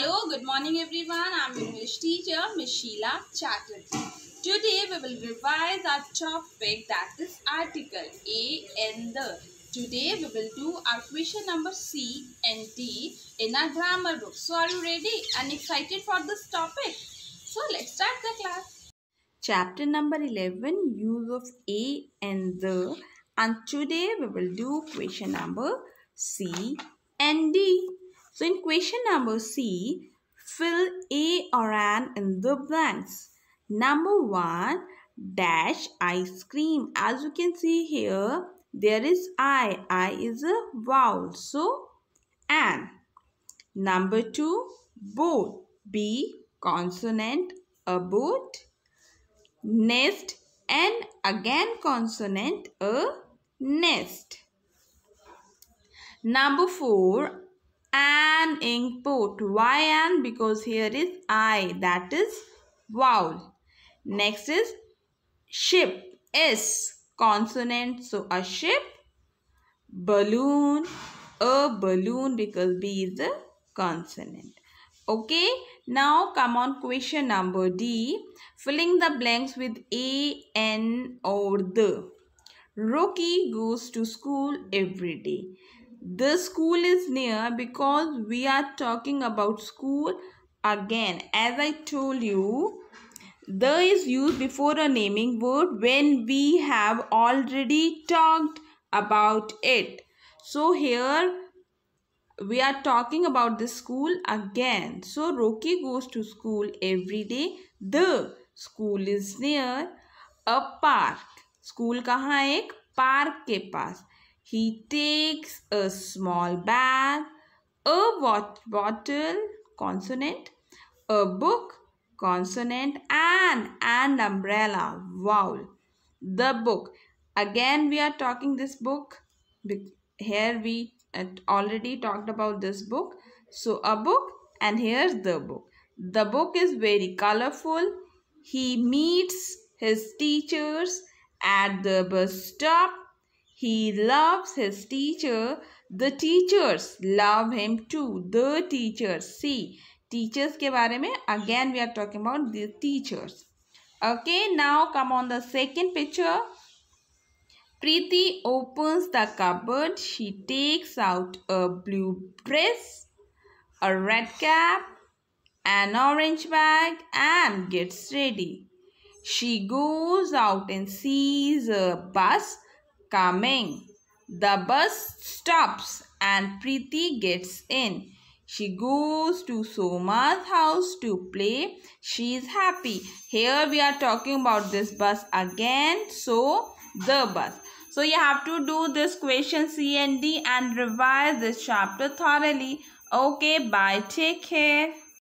Hello, good morning everyone. I'm your English teacher, Ms. Sheila Chatterjee. Today we will revise our topic that is article A and the. Today we will do our question number C and D in our grammar book. So are you ready and excited for this topic? So let's start the class. Chapter number 11 Use of A and the. And today we will do question number C and D. So in question number C, fill A or an in the blanks. Number one, dash ice cream. As you can see here, there is I. I is a vowel. So, an. Number two, boat. B, consonant, a boat. Nest, and again consonant, a nest. Number four, an input. Why an? Because here is I. That is vowel. Next is ship. S consonant. So a ship. Balloon. A balloon because B is a consonant. Okay. Now come on question number D. Filling the blanks with A, N or the. Rocky goes to school every day this school is near because we are talking about school again. As I told you, the is used before a naming word when we have already talked about it. So here we are talking about the school again. So Roki goes to school every day. The school is near a park. School कहाँ है एक park के पास he takes a small bag, a wat bottle, consonant, a book, consonant, and an umbrella, vowel. The book. Again, we are talking this book. Here we already talked about this book. So, a book and here's the book. The book is very colorful. He meets his teachers at the bus stop. He loves his teacher. The teachers love him too. The teachers. See, teachers के बारे में again we are talking about the teachers. Okay, now come on the second picture. Preeti opens the cupboard. She takes out a blue dress, a red cap, an orange bag and gets ready. She goes out and sees a bus coming. The bus stops and Preeti gets in. She goes to Soma's house to play. She is happy. Here we are talking about this bus again. So, the bus. So, you have to do this question C and D and revise this chapter thoroughly. Okay, bye. Take care.